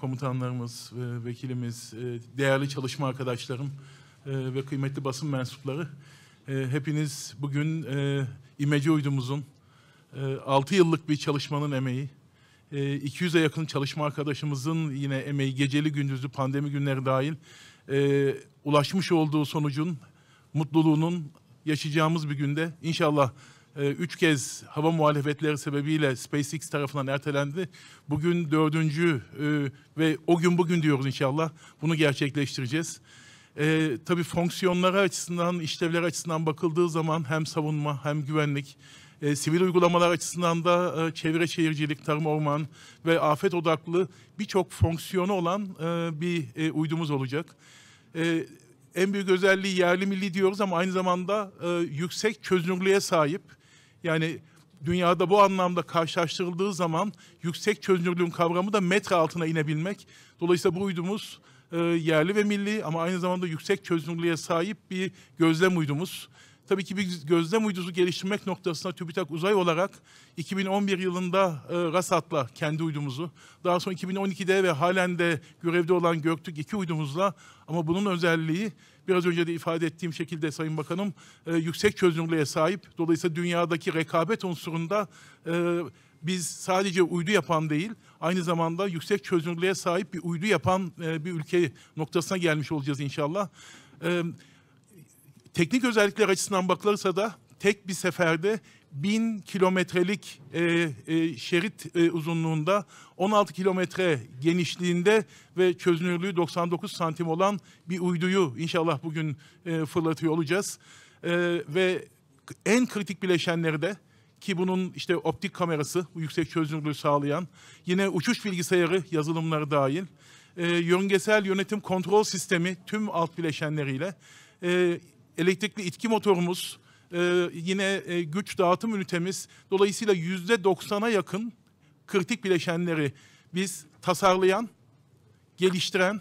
komutanlarımız, e, vekilimiz, e, değerli çalışma arkadaşlarım e, ve kıymetli basın mensupları. E, hepiniz bugün e, İmece Uydumuzun e, 6 yıllık bir çalışmanın emeği, e, 200'e yakın çalışma arkadaşımızın yine emeği geceli gündüzlü pandemi günleri dahil e, ulaşmış olduğu sonucun mutluluğunun yaşayacağımız bir günde inşallah ee, üç kez hava muhalefetleri sebebiyle SpaceX tarafından ertelendi. Bugün dördüncü e, ve o gün bugün diyoruz inşallah bunu gerçekleştireceğiz. E, tabii fonksiyonları açısından, işlevler açısından bakıldığı zaman hem savunma hem güvenlik, e, sivil uygulamalar açısından da e, çevre şehircilik, tarım orman ve afet odaklı birçok fonksiyonu olan bir uydumuz olacak. en büyük özelliği yerli milli diyoruz ama aynı zamanda e, yüksek çözünürlüğe sahip yani dünyada bu anlamda karşılaştırıldığı zaman yüksek çözünürlüğün kavramı da metre altına inebilmek. Dolayısıyla bu uydumuz e, yerli ve milli ama aynı zamanda yüksek çözünürlüğe sahip bir gözlem uydumuz. Tabii ki bir gözlem uydusu geliştirmek noktasında TÜBİTAK Uzay olarak 2011 yılında e, RASAT'la kendi uydumuzu, daha sonra 2012'de ve halen de görevde olan Göktürk 2 uydumuzla ama bunun özelliği biraz önce de ifade ettiğim şekilde Sayın Bakanım e, yüksek çözünürlüğe sahip. Dolayısıyla dünyadaki rekabet unsurunda e, biz sadece uydu yapan değil, aynı zamanda yüksek çözünürlüğe sahip bir uydu yapan e, bir ülke noktasına gelmiş olacağız inşallah. Evet Teknik özellikler açısından bakılırsa da tek bir seferde bin kilometrelik e, e, şerit e, uzunluğunda 16 kilometre genişliğinde ve çözünürlüğü 99 santim olan bir uyduyu inşallah bugün e, fırlatıyor olacağız. E, ve en kritik bileşenleri de ki bunun işte optik kamerası yüksek çözünürlüğü sağlayan yine uçuş bilgisayarı yazılımları dahil e, yörüngesel yönetim kontrol sistemi tüm alt bileşenleriyle e, elektrikli itki motorumuz, e, yine e, güç dağıtım ünitemiz. Dolayısıyla yüzde doksan'a yakın kritik bileşenleri biz tasarlayan, geliştiren,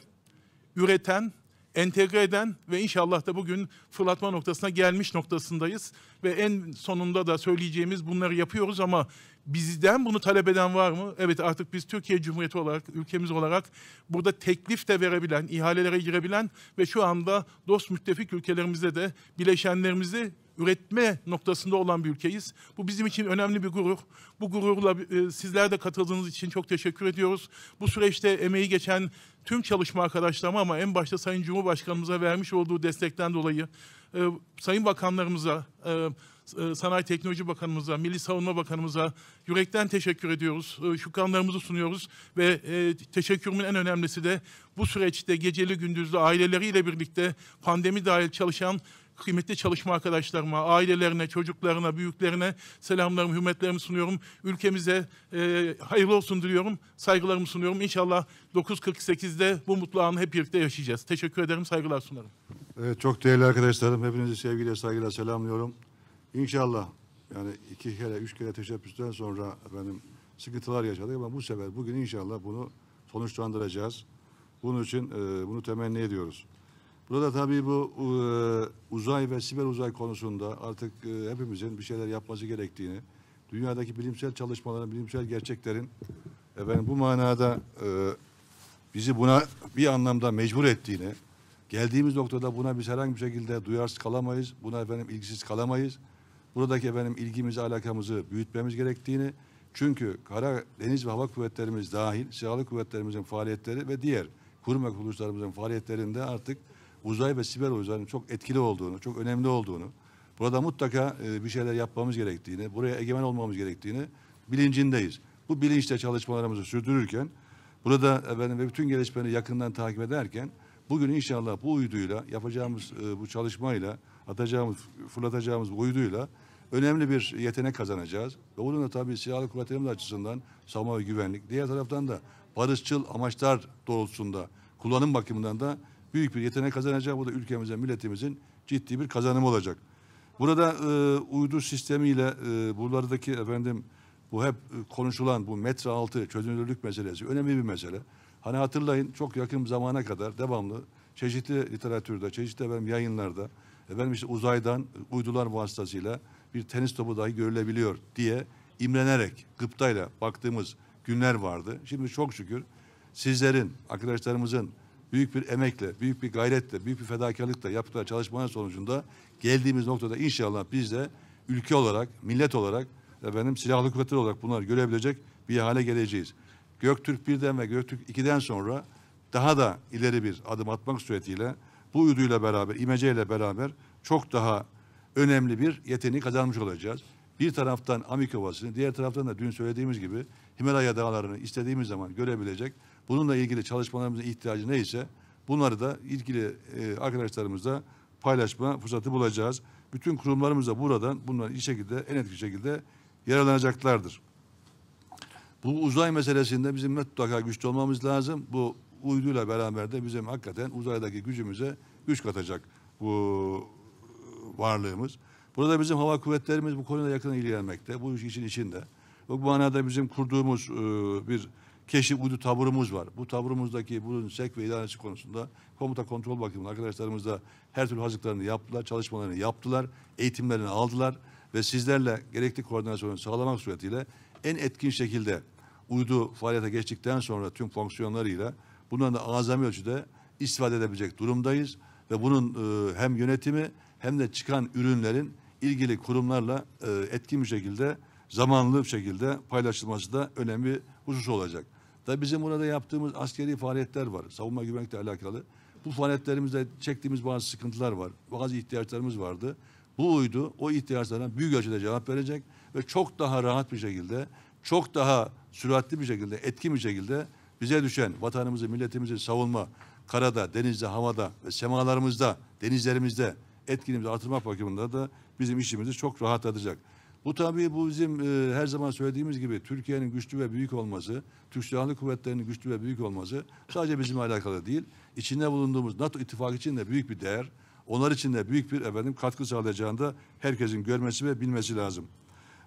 üreten entegre eden ve inşallah da bugün fırlatma noktasına gelmiş noktasındayız. Ve en sonunda da söyleyeceğimiz bunları yapıyoruz ama bizden bunu talep eden var mı? Evet artık biz Türkiye Cumhuriyeti olarak, ülkemiz olarak burada teklif de verebilen, ihalelere girebilen ve şu anda dost müttefik ülkelerimizde de bileşenlerimizi üretme noktasında olan bir ülkeyiz. Bu bizim için önemli bir gurur. Bu gururla e, sizler de katıldığınız için çok teşekkür ediyoruz. Bu süreçte emeği geçen tüm çalışma arkadaşlarıma ama en başta Sayın Cumhurbaşkanımıza vermiş olduğu destekten dolayı e, Sayın Bakanlarımıza, e, e Sanayi Teknoloji Bakanımıza, Milli Savunma Bakanımıza yürekten teşekkür ediyoruz. E, şükranlarımızı sunuyoruz ve e, teşekkürümün en önemlisi de bu süreçte geceli gündüzlü aileleriyle birlikte pandemi dahil çalışan kıymetli çalışma arkadaşlarıma, ailelerine, çocuklarına, büyüklerine selamlarımı, hürmetlerimi sunuyorum. Ülkemize e, hayırlı olsun diliyorum, saygılarımı sunuyorum. İnşallah 9.48'de bu mutlu anı hep birlikte yaşayacağız. Teşekkür ederim, saygılar sunarım. Evet, çok değerli arkadaşlarım, hepinizi sevgiyle, saygıyla selamlıyorum. İnşallah yani iki kere, üç kere teşebbüsten sonra benim sıkıntılar yaşadık ama bu sefer bugün inşallah bunu sonuçlandıracağız. Bunun için e, bunu temenni ediyoruz. Burada tabii bu e, uzay ve siber uzay konusunda artık e, hepimizin bir şeyler yapması gerektiğini, dünyadaki bilimsel çalışmaların, bilimsel gerçeklerin efendim, bu manada e, bizi buna bir anlamda mecbur ettiğini, geldiğimiz noktada buna biz herhangi bir şekilde duyarsız kalamayız, buna efendim ilgisiz kalamayız. Buradaki efendim ilgimizi, alakamızı büyütmemiz gerektiğini, çünkü kara, deniz ve hava kuvvetlerimiz dahil, silahlı kuvvetlerimizin faaliyetleri ve diğer kurum ve kuruluşlarımızın faaliyetlerinde artık uzay ve siber uzayın çok etkili olduğunu, çok önemli olduğunu, burada mutlaka e, bir şeyler yapmamız gerektiğini, buraya egemen olmamız gerektiğini bilincindeyiz. Bu bilinçle çalışmalarımızı sürdürürken, burada efendim, ve bütün gelişmeleri yakından takip ederken, bugün inşallah bu uyduyla, yapacağımız e, bu çalışmayla, atacağımız, fırlatacağımız bu uyduyla önemli bir yetenek kazanacağız. Ve bunun da tabii silahlı kuvvetlerimiz açısından savunma ve güvenlik, diğer taraftan da barışçıl amaçlar doğrultusunda kullanım bakımından da büyük bir yetenek kazanacak. Bu da ülkemize, milletimizin ciddi bir kazanımı olacak. Burada e, uydu sistemiyle e, buralardaki efendim bu hep konuşulan bu metre altı çözünürlük meselesi önemli bir mesele. Hani hatırlayın çok yakın zamana kadar devamlı çeşitli literatürde, çeşitli efendim yayınlarda efendim işte uzaydan uydular vasıtasıyla bir tenis topu dahi görülebiliyor diye imrenerek gıptayla baktığımız günler vardı. Şimdi çok şükür sizlerin, arkadaşlarımızın büyük bir emekle, büyük bir gayretle, büyük bir fedakarlıkla yaptığı çalışmanın sonucunda geldiğimiz noktada inşallah biz de ülke olarak, millet olarak, efendim silahlı kuvvetler olarak bunları görebilecek bir hale geleceğiz. Göktürk 1'den ve Göktürk 2'den sonra daha da ileri bir adım atmak suretiyle bu uyduyla beraber, imeceyle beraber çok daha önemli bir yeteneği kazanmış olacağız. Bir taraftan Amik Ovası'nı, diğer taraftan da dün söylediğimiz gibi Himalaya Dağları'nı istediğimiz zaman görebilecek Bununla ilgili çalışmalarımızın ihtiyacı neyse bunları da ilgili e, arkadaşlarımızla paylaşma fırsatı bulacağız. Bütün kurumlarımız da buradan bunlar iyi şekilde en etkili şekilde yararlanacaklardır. Bu uzay meselesinde bizim mutlaka güçlü olmamız lazım. Bu uyduyla beraber de bizim hakikaten uzaydaki gücümüze güç katacak bu e, varlığımız. Burada bizim hava kuvvetlerimiz bu konuda yakın ilgilenmekte. Bu iş için içinde. Bu manada bizim kurduğumuz e, bir keşif uydu taburumuz var. Bu taburumuzdaki bunun sek ve idaresi konusunda komuta kontrol bakımından arkadaşlarımız da her türlü hazırlıklarını yaptılar, çalışmalarını yaptılar, eğitimlerini aldılar ve sizlerle gerekli koordinasyonu sağlamak suretiyle en etkin şekilde uydu faaliyete geçtikten sonra tüm fonksiyonlarıyla bundan da azami ölçüde istifade edebilecek durumdayız ve bunun e, hem yönetimi hem de çıkan ürünlerin ilgili kurumlarla e, etkin bir şekilde zamanlı bir şekilde paylaşılması da önemli husus olacak. Tabii bizim burada yaptığımız askeri faaliyetler var. Savunma güvenlikle alakalı. Bu faaliyetlerimizde çektiğimiz bazı sıkıntılar var. Bazı ihtiyaçlarımız vardı. Bu uydu o ihtiyaçlara büyük ölçüde cevap verecek ve çok daha rahat bir şekilde, çok daha süratli bir şekilde, etkin bir şekilde bize düşen vatanımızı, milletimizi savunma, karada, denizde, havada ve semalarımızda, denizlerimizde etkinliğimizi artırmak bakımında da bizim işimizi çok rahatlatacak. Bu tabii bu bizim e, her zaman söylediğimiz gibi Türkiye'nin güçlü ve büyük olması, Türk Silahlı Kuvvetleri'nin güçlü ve büyük olması sadece bizimle alakalı değil. İçinde bulunduğumuz NATO ittifakı için de büyük bir değer. Onlar için de büyük bir efendim katkı sağlayacağını da herkesin görmesi ve bilmesi lazım.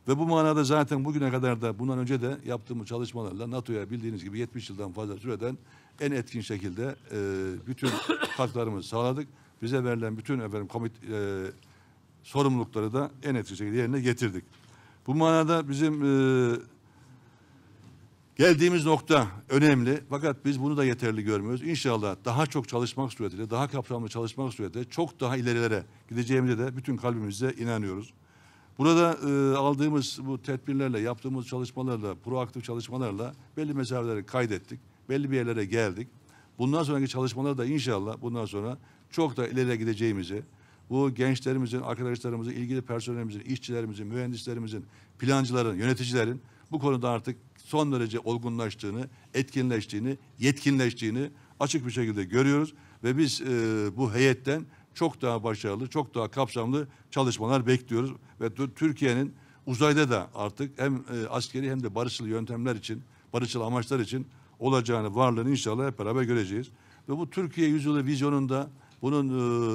Ve bu manada zaten bugüne kadar da bundan önce de yaptığımız çalışmalarla NATO'ya bildiğiniz gibi 70 yıldan fazla süreden en etkin şekilde e, bütün katkılarımızı sağladık. Bize verilen bütün efendim komit, e, sorumlulukları da en etkili şekilde yerine getirdik. Bu manada bizim e, geldiğimiz nokta önemli fakat biz bunu da yeterli görmüyoruz. İnşallah daha çok çalışmak suretiyle, daha kapsamlı çalışmak suretiyle çok daha ilerilere gideceğimize de bütün kalbimizle inanıyoruz. Burada e, aldığımız bu tedbirlerle, yaptığımız çalışmalarla, proaktif çalışmalarla belli mesafeleri kaydettik. Belli bir yerlere geldik. Bundan sonraki çalışmalar da inşallah bundan sonra çok da ileriye gideceğimizi, bu gençlerimizin, arkadaşlarımızın, ilgili personelimizin, işçilerimizin, mühendislerimizin, plancıların, yöneticilerin bu konuda artık son derece olgunlaştığını, etkinleştiğini, yetkinleştiğini açık bir şekilde görüyoruz ve biz e, bu heyetten çok daha başarılı, çok daha kapsamlı çalışmalar bekliyoruz ve Türkiye'nin uzayda da artık hem e, askeri hem de barışçıl yöntemler için, barışçıl amaçlar için olacağını, varlığını inşallah hep beraber göreceğiz. Ve bu Türkiye yüzyılı vizyonunda bunun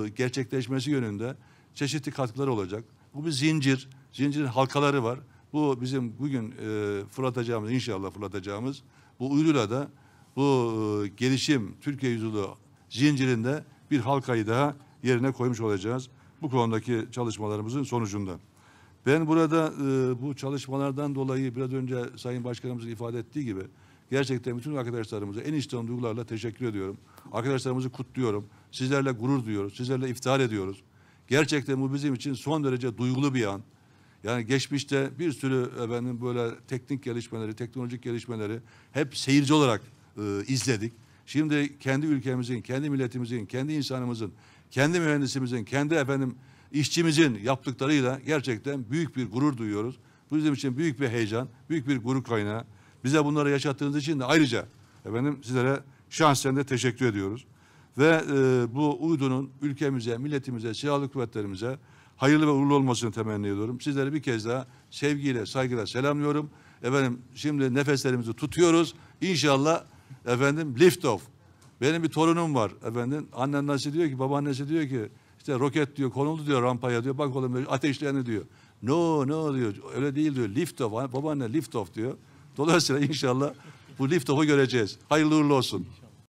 e, gerçekleşmesi yönünde çeşitli katkılar olacak. Bu bir zincir, zincirin halkaları var. Bu bizim bugün e, fırlatacağımız, inşallah fırlatacağımız bu uyduyla da bu e, gelişim Türkiye yüzyılı zincirinde bir halkayı daha yerine koymuş olacağız. Bu konudaki çalışmalarımızın sonucunda. Ben burada e, bu çalışmalardan dolayı biraz önce Sayın Başkanımızın ifade ettiği gibi Gerçekten bütün arkadaşlarımıza en içten duygularla teşekkür ediyorum. Arkadaşlarımızı kutluyorum. Sizlerle gurur duyuyoruz. Sizlerle iftihar ediyoruz. Gerçekten bu bizim için son derece duygulu bir an. Yani geçmişte bir sürü efendim böyle teknik gelişmeleri, teknolojik gelişmeleri hep seyirci olarak e, izledik. Şimdi kendi ülkemizin, kendi milletimizin, kendi insanımızın, kendi mühendisimizin, kendi efendim işçimizin yaptıklarıyla gerçekten büyük bir gurur duyuyoruz. Bu bizim için büyük bir heyecan, büyük bir gurur kaynağı. Bize bunları yaşattığınız için de ayrıca efendim sizlere şahsen de teşekkür ediyoruz. Ve e, bu uydunun ülkemize, milletimize, silahlı kuvvetlerimize hayırlı ve uğurlu olmasını temenni ediyorum. Sizleri bir kez daha sevgiyle, saygıyla selamlıyorum. Efendim şimdi nefeslerimizi tutuyoruz. İnşallah efendim lift off. Benim bir torunum var efendim. Annen nasıl diyor ki, babaannesi diyor ki işte roket diyor konuldu diyor rampaya diyor. Bak oğlum ateşleyeni diyor. No no diyor. Öyle değil diyor. Lift off. Babaanne lift off diyor. Dolayısıyla inşallah bu liftoff'u göreceğiz. Hayırlı uğurlu olsun.